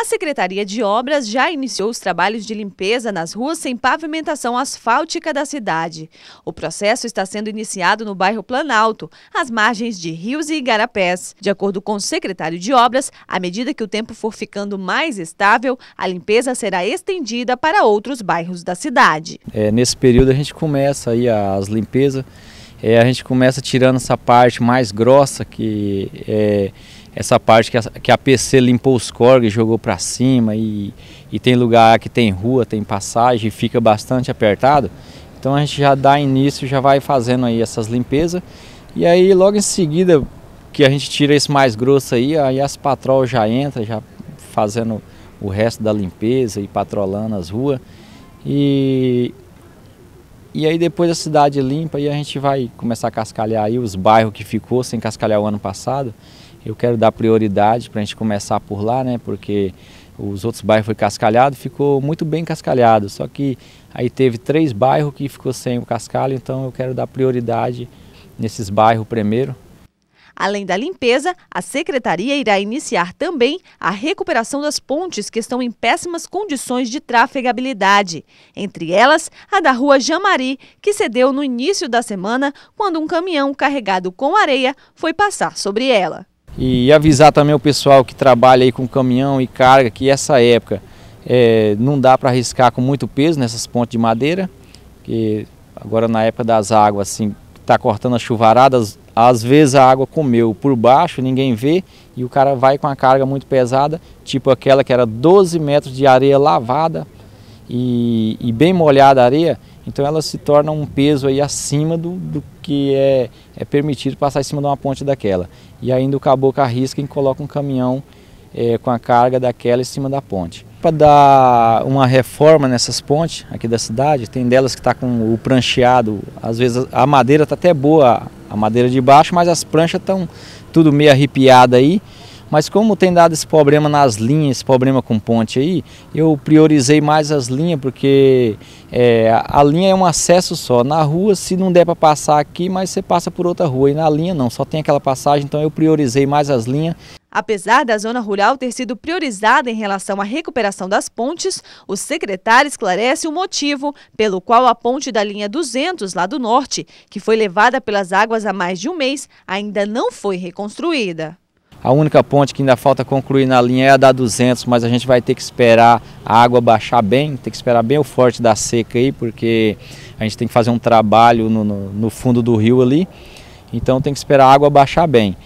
A Secretaria de Obras já iniciou os trabalhos de limpeza nas ruas sem pavimentação asfáltica da cidade. O processo está sendo iniciado no bairro Planalto, às margens de rios e igarapés. De acordo com o secretário de Obras, à medida que o tempo for ficando mais estável, a limpeza será estendida para outros bairros da cidade. É, nesse período a gente começa aí as limpezas, é, a gente começa tirando essa parte mais grossa que é, essa parte que a, que a PC limpou os corgos, jogou para cima e, e tem lugar que tem rua, tem passagem, fica bastante apertado. Então a gente já dá início, já vai fazendo aí essas limpezas. E aí logo em seguida que a gente tira esse mais grosso aí, aí as patrol já entra, já fazendo o resto da limpeza e patrolando as ruas. E, e aí depois a cidade limpa e a gente vai começar a cascalhar aí os bairros que ficou sem cascalhar o ano passado. Eu quero dar prioridade para a gente começar por lá, né? Porque os outros bairros foi cascalhado, ficou muito bem cascalhado. Só que aí teve três bairros que ficou sem o cascalho, então eu quero dar prioridade nesses bairros primeiro. Além da limpeza, a secretaria irá iniciar também a recuperação das pontes que estão em péssimas condições de trafegabilidade, entre elas a da rua Jamari, que cedeu no início da semana quando um caminhão carregado com areia foi passar sobre ela. E avisar também o pessoal que trabalha aí com caminhão e carga que essa época é, não dá para arriscar com muito peso nessas pontes de madeira, que agora na época das águas, assim, está cortando as chuvaradas, às vezes a água comeu por baixo, ninguém vê, e o cara vai com a carga muito pesada, tipo aquela que era 12 metros de areia lavada e, e bem molhada a areia, então ela se torna um peso aí acima do, do que é, é permitido passar em cima de uma ponte daquela. E ainda o caboclo arrisca e coloca um caminhão é, com a carga daquela em cima da ponte. Para dar uma reforma nessas pontes aqui da cidade, tem delas que está com o prancheado, às vezes a madeira está até boa, a madeira de baixo, mas as pranchas estão tudo meio arrepiada aí. Mas como tem dado esse problema nas linhas, esse problema com ponte aí, eu priorizei mais as linhas, porque é, a linha é um acesso só. Na rua, se não der para passar aqui, mas você passa por outra rua. E na linha não, só tem aquela passagem, então eu priorizei mais as linhas. Apesar da zona rural ter sido priorizada em relação à recuperação das pontes, o secretário esclarece o motivo pelo qual a ponte da linha 200, lá do norte, que foi levada pelas águas há mais de um mês, ainda não foi reconstruída. A única ponte que ainda falta concluir na linha é a da 200, mas a gente vai ter que esperar a água baixar bem, tem que esperar bem o forte da seca aí, porque a gente tem que fazer um trabalho no, no, no fundo do rio ali, então tem que esperar a água baixar bem.